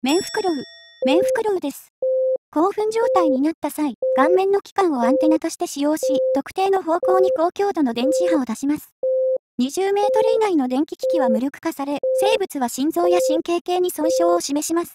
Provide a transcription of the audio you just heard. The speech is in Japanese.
メンフクロウ。メンフクロウです。興奮状態になった際、顔面の器官をアンテナとして使用し、特定の方向に高強度の電磁波を出します。20メートル以内の電気機器は無力化され、生物は心臓や神経系に損傷を示します。